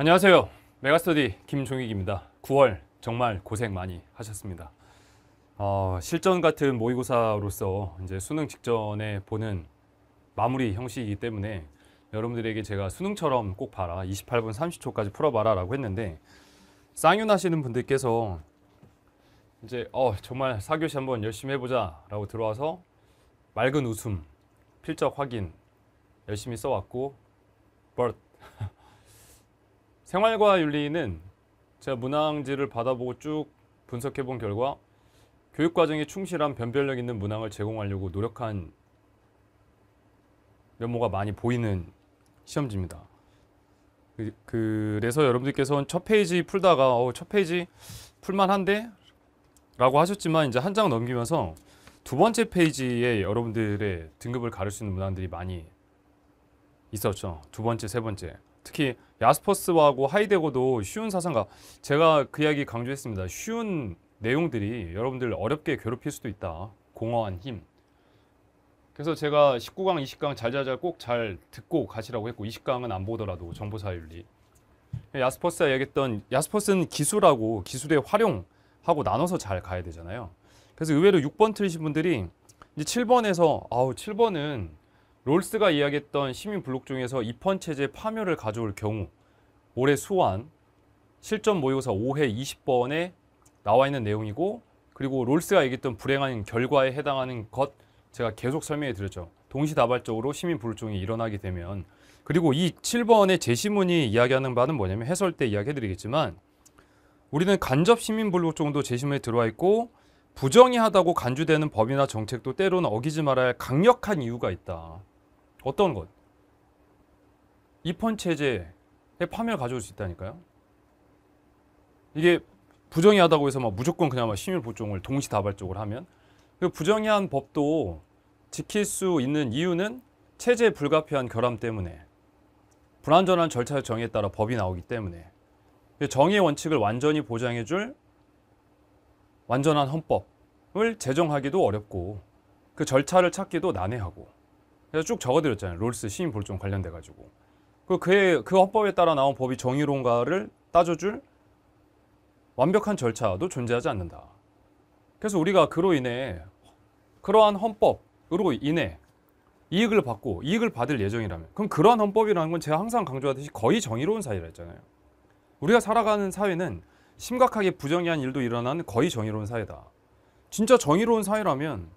안녕하세요. 메가스터디 김종익입니다. 9월 정말 고생 많이 하셨습니다. 어, 실전 같은 모의고사로서 이제 수능 직전에 보는 마무리 형식이기 때문에 여러분들에게 제가 수능처럼 꼭 봐라 28분 30초까지 풀어봐라 라고 했는데 쌍윤하시는 분들께서 이제 어 정말 사교시 한번 열심히 해보자 라고 들어와서 맑은 웃음 필적 확인 열심히 써왔고 b 생활과 윤리는 제가 문항지를 받아보고 쭉 분석해 본 결과 교육 과정에 충실한 변별력 있는 문항을 제공하려고 노력한 면모가 많이 보이는 시험지입니다. 그, 그래서 여러분들께서는 첫 페이지 풀다가 어, 첫 페이지 풀만한데? 라고 하셨지만 이제 한 장 넘기면서 두 번째 페이지에 여러분들의 등급을 가를 수 있는 문항들이 많이 있었죠. 두 번째, 세 번째. 특히 야스퍼스하고 하이데거도 쉬운 사상가 제가 그 이야기 강조했습니다. 쉬운 내용들이 여러분들 어렵게 괴롭힐 수도 있다. 공허한 힘. 그래서 제가 19강, 20강 잘자자 꼭잘 듣고 가시라고 했고 20강은 안 보더라도 정보사윤리. 야스퍼스가 얘기했던 야스퍼스는 기술하고 기술의 활용하고 나눠서 잘 가야 되잖아요. 그래서 의외로 6번 틀리신 분들이 이제 7번에서 아우 7번은 롤스가 이야기했던 시민 블록 중에서 입헌 체제 파멸을 가져올 경우 올해 수완 실전 모의고사 5회 20번에 나와 있는 내용이고 그리고 롤스가 얘기했던 불행한 결과에 해당하는 것 제가 계속 설명해 드렸죠. 동시다발적으로 시민 불종이 일어나게 되면 그리고 이 7번의 제시문이 이야기하는 바는 뭐냐면 해설 때 이야기해 드리겠지만 우리는 간접 시민 불복종도 제시문에 들어와 있고 부정이하다고 간주되는 법이나 정책도 때로는 어기지 말아야 할 강력한 이유가 있다. 어떤 것? 입헌 체제의 파멸을 가져올 수 있다니까요. 이게 부정의하다고 해서 막 무조건 그냥 막 시민 보종을 동시다발적으로 하면 그 부정의한 법도 지킬 수 있는 이유는 체제 불가피한 결함 때문에 불완전한 절차 정에 따라 법이 나오기 때문에 그 정의 원칙을 완전히 보장해줄 완전한 헌법을 제정하기도 어렵고 그 절차를 찾기도 난해하고 그래서 쭉 적어드렸잖아요. 롤스 시민 볼종 관련돼 가지고. 그 그의 그 헌법에 따라 나온 법이 정의로운가를 따져줄 완벽한 절차도 존재하지 않는다. 그래서 우리가 그로 인해 그러한 헌법으로 인해 이익을 받고 이익을 받을 예정이라면 그럼 그러한 헌법이라는 건 제가 항상 강조하듯이 거의 정의로운 사회라 했잖아요. 우리가 살아가는 사회는 심각하게 부정의한 일도 일어나는 거의 정의로운 사회다. 진짜 정의로운 사회라면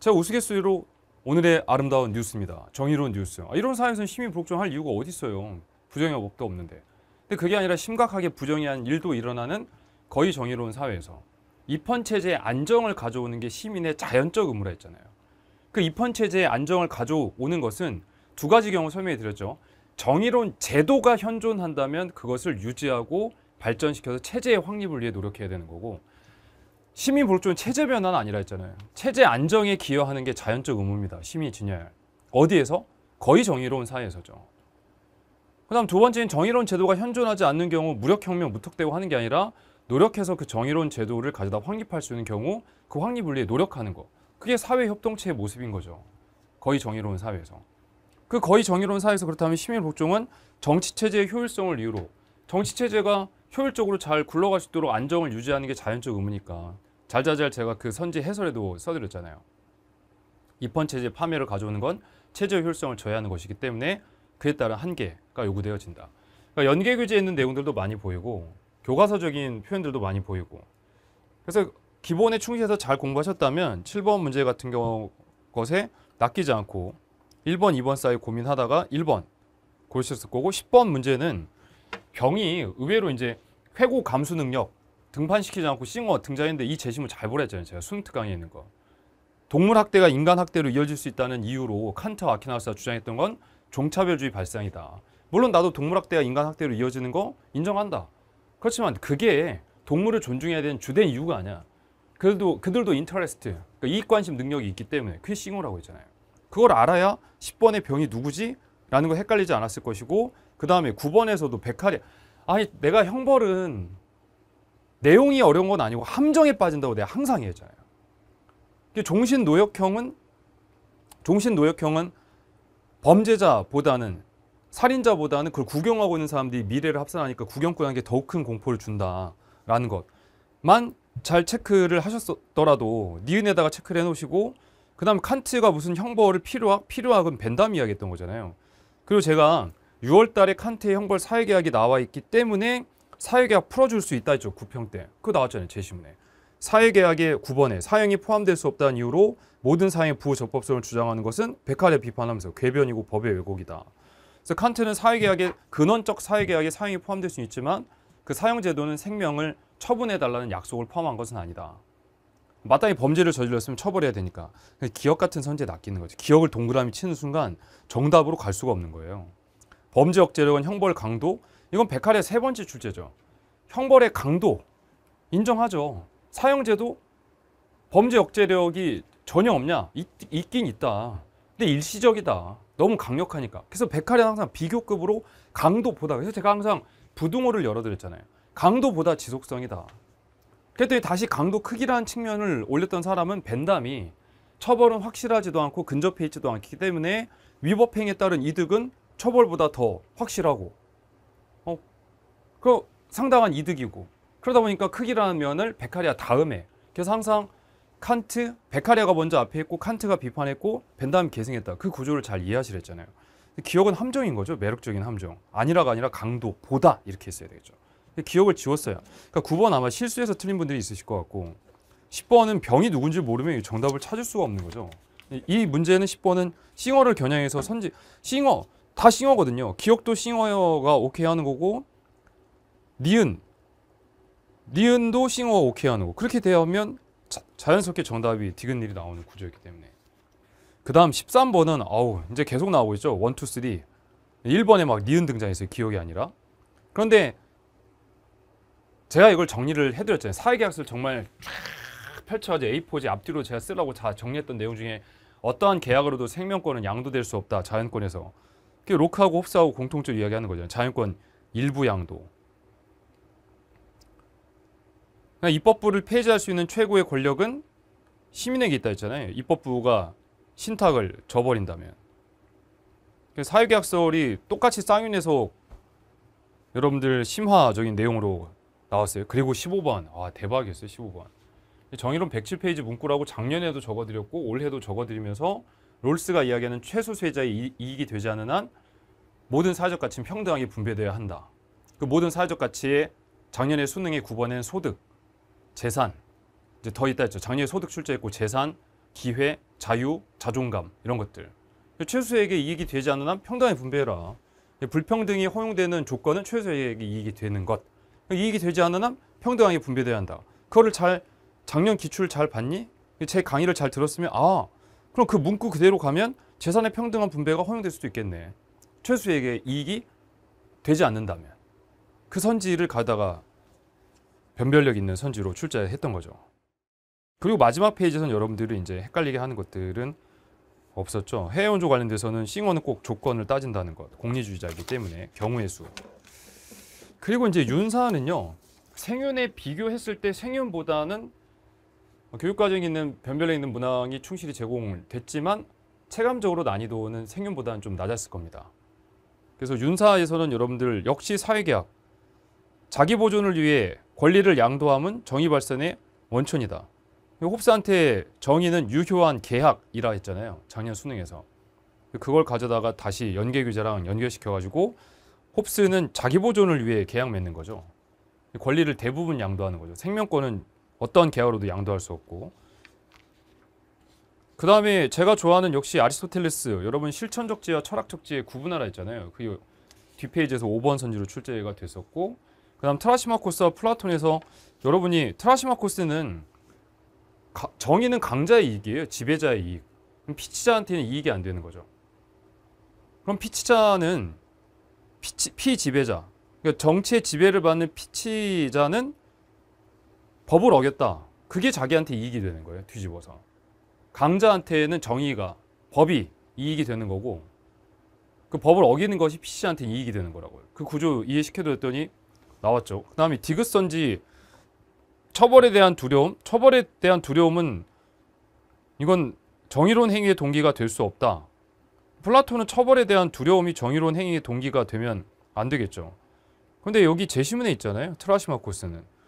제가 우스갯소리로 오늘의 아름다운 뉴스입니다. 정의로운 뉴스. 아, 이런 사회에서는 시민 복종할 이유가 어디 있어요. 부정이 없도 없는데. 근데 그게 아니라 심각하게 부정이 한 일도 일어나는 거의 정의로운 사회에서 입헌 체제의 안정을 가져오는 게 시민의 자연적 의무라 했잖아요. 그 입헌 체제의 안정을 가져오는 것은 두 가지 경우 설명해 드렸죠. 정의로운 제도가 현존한다면 그것을 유지하고 발전시켜서 체제의 확립을 위해 노력해야 되는 거고 시민 볼조 체제 변화는 아니라 했잖아요. 체제 안정에 기여하는 게 자연적 의무입니다. 시민 진열. 어디에서? 거의 정의로운 사회에서죠. 그 다음 두 번째는 정의로운 제도가 현존하지 않는 경우 무력혁명 무턱대고 하는 게 아니라 노력해서 그 정의로운 제도를 가져다 확립할 수 있는 경우 그 확립을 위해 노력하는 거. 그게 사회협동체의 모습인 거죠. 거의 정의로운 사회에서. 그 거의 정의로운 사회에서 그렇다면 시민 복종은 정치체제의 효율성을 이유로 정치체제가 효율적으로 잘 굴러갈 수 있도록 안정을 유지하는 게 자연적 의무니까 잘잘잘 제가 그 선지 해설에도 써드렸잖아요. 입헌체제 파멸을 가져오는 건 체제 효율성을 저해하는 것이기 때문에 그에 따른 한계가 요구되어진다. 그러니까 연계 교재에 있는 내용들도 많이 보이고 교과서적인 표현들도 많이 보이고 그래서 기본에 충실해서 잘 공부하셨다면 7번 문제 같은 경우 것에 낚이지 않고 1번, 2번 사이 고민하다가 1번 고르셨을 거고 10번 문제는 경이 의외로 이제 회고 감수 능력 등판시키지 않고 싱어 등장했는데 이 제시문 잘 보라 했잖아요. 제가 수능 특강에 있는 거. 동물 학대가 인간 학대로 이어질 수 있다는 이유로 칸트 아키나우스가 주장했던 건 종차별주의 발상이다. 물론 나도 동물 학대가 인간 학대로 이어지는 거 인정한다. 그렇지만 그게 동물을 존중해야 되는 주된 이유가 아니야. 그들도 그들도 인터레스트, 그러니까 이익 관심 능력이 있기 때문에 그게 싱어라고 했잖아요. 그걸 알아야 10번의 병이 누구지? 라는 거 헷갈리지 않았을 것이고 그 다음에 9번에서도 백할이 아니 내가 형벌은 내용이 어려운 건 아니고 함정에 빠진다고 내가 항상 얘기했잖아요. 종신 노역형은 종신 노역형은 범죄자보다는 살인자보다는 그걸 구경하고 있는 사람들이 미래를 합산하니까 구경꾼에게 더욱 큰 공포를 준다라는 것만 잘 체크를 하셨더라도 니은에다가 체크를 해놓으시고 그 다음에 칸트가 무슨 형벌을 필요하, 필요하건 벤담 이야기했던 거잖아요. 그리고 제가 6월 달에 칸트의 형벌 사회계약이 나와 있기 때문에 사회계약 풀어줄 수 있다 했죠. 9평 때. 그거 나왔잖아요. 제시문에 사회계약의 9번에 사형이 포함될 수 없다는 이유로 모든 사형의 부적법성을 주장하는 것은 백화를 비판하면서 궤변이고 법의 왜곡이다. 그래서 칸트는 사회계약의 근원적 사회계약에 사형이 포함될 수 있지만 그 사형제도는 생명을 처분해달라는 약속을 포함한 것은 아니다. 마땅히 범죄를 저질렀으면 처벌해야 되니까 기억 같은 선제에 낚이는 거죠. 기억을 동그라미 치는 순간 정답으로 갈 수가 없는 거예요. 범죄 억제력은 형벌 강도 이건 백할의 세 번째 출제죠. 형벌의 강도 인정하죠. 사형제도 범죄 억제력이 전혀 없냐? 있, 있긴 있다. 근데 일시적이다. 너무 강력하니까. 그래서 백할이 항상 비교급으로 강도보다. 그래서 제가 항상 부등호를 열어드렸잖아요. 강도보다 지속성이다. 그랬더니 다시 강도 크기라는 측면을 올렸던 사람은 벤담이 처벌은 확실하지도 않고 근접해 있지도 않기 때문에 위법행에 따른 이득은 처벌보다 더 확실하고 어, 그 상당한 이득이고 그러다 보니까 크기라는 면을 베카리아 다음에 그래서 항상 칸트, 베카리아가 먼저 앞에 있고 칸트가 비판했고 벤담이 계승했다. 그 구조를 잘 이해하시랬잖아요. 기억은 함정인 거죠. 매력적인 함정. 아니라가 아니라 강도, 보다 이렇게 했어야 되겠죠. 기억을 지웠어요. 그러니까 9번 아마 실수해서 틀린 분들이 있으실 것 같고 10번은 병이 누군지 모르면 정답을 찾을 수가 없는 거죠. 이 문제는 10번은 싱어를 겨냥해서 선지 싱어 다 싱어거든요. 기억도 싱어가 오케이 하는 거고 니은 니은도 싱어가 오케이 하는 거. 그렇게 되면 자, 연스럽게 정답이 디귿일이 나오는 구조였기 때문에 그 다음 13번은 아우 이제 계속 나오고 있죠. 1, 2, 3 1번에 막 니은 등장했어요. 기억이 아니라 그런데 제가 이걸 정리를 해드렸잖아요. 사회계약서를 정말 쫙 펼쳐서 A4지 앞뒤로 제가 쓰려고 다 정리했던 내용 중에 어떠한 계약으로도 생명권은 양도될 수 없다. 자연권에서 그게 로크하고 홉스하고 공통적으로 이야기하는 거잖아요. 자연권 일부 양도. 그러니까 입법부를 폐지할 수 있는 최고의 권력은 시민에게 있다 했잖아요. 입법부가 신탁을 저버린다면. 사회계약설이 똑같이 쌍윤에서 여러분들 심화적인 내용으로 나왔어요. 그리고 15번. 아, 대박이었어요. 15번. 정의론 107페이지 문구라고 작년에도 적어드렸고 올해도 적어드리면서 롤스가 이야기하는 최소 세자의 이익이 되지 않은 한 모든 사회적 가치는 평등하게 분배돼야 한다. 그 모든 사회적 가치에 작년에 수능에 9번엔 소득, 재산, 이제 더 있다 했죠. 작년에 소득 출제했고 재산, 기회, 자유, 자존감 이런 것들. 그 최소에게 이익이 되지 않는 한 평등하게 분배해라. 불평등이 허용되는 조건은 최소에게 이익이 되는 것. 그 이익이 되지 않는 한 평등하게 분배돼야 한다. 그거를 잘 작년 기출 잘 봤니? 제 강의를 잘 들었으면 아 그럼 그 문구 그대로 가면 재산의 평등한 분배가 허용될 수도 있겠네. 최수에게 이익이 되지 않는다면 그 선지를 가다가 변별력 있는 선지로 출자했던 거죠. 그리고 마지막 페이지에선 여러분들이 이제 헷갈리게 하는 것들은 없었죠. 해외원조 관련돼서는 싱어는 꼭 조건을 따진다는 것. 공리주의자이기 때문에 경우의 수. 그리고 이제 윤사는요. 생윤에 비교했을 때 생윤보다는 어, 교육과정에 있는 변별에 있는 문항이 충실히 제공됐지만 음. 체감적으로 난이도는 생윤보다는 좀 낮았을 겁니다. 그래서 윤사에서는 여러분들 역시 사회계약 자기 보존을 위해 권리를 양도함은 정의 발산의 원천이다. 홉스한테 정의는 유효한 계약이라 했잖아요. 작년 수능에서. 그걸 가져다가 다시 연계 규제랑 연결시켜 가지고 홉스는 자기 보존을 위해 계약 맺는 거죠. 권리를 대부분 양도하는 거죠. 생명권은 어떤 계열로도 양도할 수 없고 그 다음에 제가 좋아하는 역시 아리스토텔레스 여러분 실천적지와 철학적지의 구분하라 했잖아요 그 뒷페이지에서 5번 선지로 출제가 됐었고 그 다음 트라시마코스와 플라톤에서 여러분이 트라시마코스는 가, 정의는 강자의 이익이에요 지배자의 이익 그럼 피치자한테는 이익이 안 되는 거죠 그럼 피치자는 피치, 피지배자 그러니까 정치의 지배를 받는 피치자는 법을 어겼다. 그게 자기한테 이익이 되는 거예요. 뒤집어서. 강자한테는 정의가 법이 이익이 되는 거고 그 법을 어기는 것이 PC한테 이익이 되는 거라고요. 그 구조 이해시켜드렸더니 나왔죠. 그 다음에 디귿선지 처벌에 대한 두려움, 처벌에 대한 두려움은 이건 정의로운 행위의 동기가 될 수 없다. 플라톤은 처벌에 대한 두려움이 정의로운 행위의 동기가 되면 안 되겠죠. 근데 여기 제시문에 있잖아요. 트라시마코스는.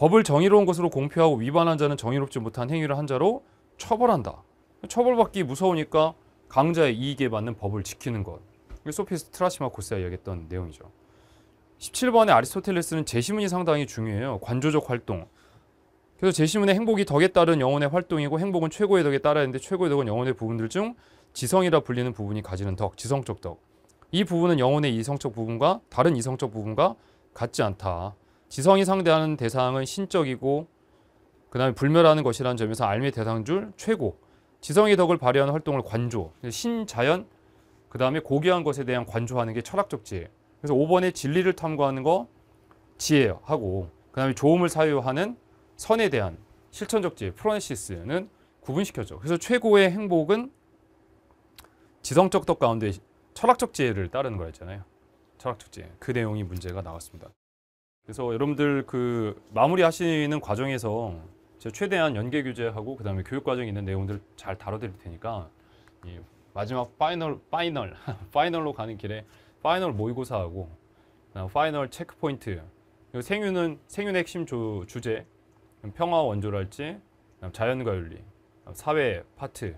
법을 정의로운 것으로 공표하고 위반한 자는 정의롭지 못한 행위를 한 자로 처벌한다. 처벌받기 무서우니까 강자의 이익에 맞는 법을 지키는 것. 소피스 트라시마코스가 이야기했던 내용이죠. 17번의 아리스토텔레스는 제시문이 상당히 중요해요. 관조적 활동. 그래서 제시문의 행복이 덕에 따른 영혼의 활동이고 행복은 최고의 덕에 따라야 하는데 최고의 덕은 영혼의 부분들 중 지성이라 불리는 부분이 가지는 덕, 지성적 덕. 이 부분은 영혼의 이성적 부분과 다른 이성적 부분과 같지 않다. 지성이 상대하는 대상은 신적이고 그 다음에 불멸하는 것이라는 점에서 알미 대상 줄 최고 지성의 덕을 발휘하는 활동을 관조 신자연 그 다음에 고귀한 것에 대한 관조하는 게 철학적 지혜 그래서 5번에 진리를 탐구하는 거 지혜하고 그 다음에 조음을 사유하는 선에 대한 실천적 지혜 프로네시스는 구분시켜줘 그래서 최고의 행복은 지성적 덕 가운데 철학적 지혜를 따르는 거였잖아요 철학적 지혜 그 내용이 문제가 나왔습니다 그래서 여러분들 그 마무리하시는 과정에서 제가 최대한 연계 규제하고 그다음에 교육 과정에 있는 내용들 잘 다뤄드릴 테니까 예, 마지막 파이널 파이널 파이널로 가는 길에 파이널 모의고사하고 그다음 파이널 체크포인트 생윤은생윤 핵심 조, 주제 평화 원조랄지 자연과 윤리 사회 파트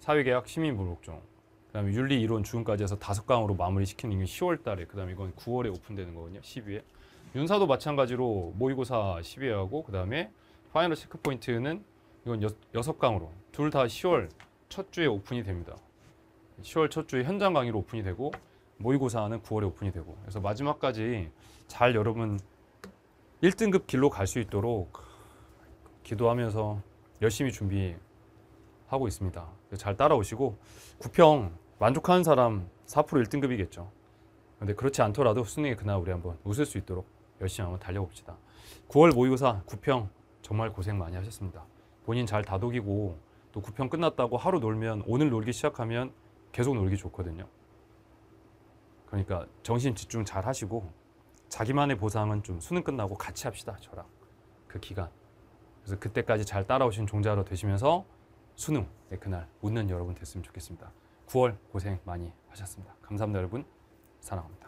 사회계약 시민불복종 그다음 윤리 이론 중까지 해서 다섯 강으로 마무리시키는 게 10월 달에 그다음에 이건 9월에 오픈되는 거거든요 1 2회 윤사도 마찬가지로 모의고사 10회하고 그 다음에 파이널 체크포인트는 이건 여, 6강으로 둘 다 10월 첫 주에 오픈이 됩니다. 10월 첫 주에 현장 강의로 오픈이 되고 모의고사는 9월에 오픈이 되고 그래서 마지막까지 잘 여러분 1등급 길로 갈 수 있도록 기도하면서 열심히 준비하고 있습니다. 잘 따라오시고 9평 만족하는 사람 4% 1등급이겠죠. 근데 그렇지 않더라도 수능에 그날 우리 한번 웃을 수 있도록 열심히 한번 달려봅시다. 9월 모의고사 9평 정말 고생 많이 하셨습니다. 본인 잘 다독이고 또 9평 끝났다고 하루 놀면 오늘 놀기 시작하면 계속 놀기 좋거든요. 그러니까 정신 집중 잘 하시고 자기만의 보상은 좀 수능 끝나고 같이 합시다 저랑 그 기간 그래서 그때까지 잘 따라오신 종자로 되시면서 수능 네, 그날 웃는 여러분 됐으면 좋겠습니다 9월 고생 많이 하셨습니다 감사합니다 여러분 사랑합니다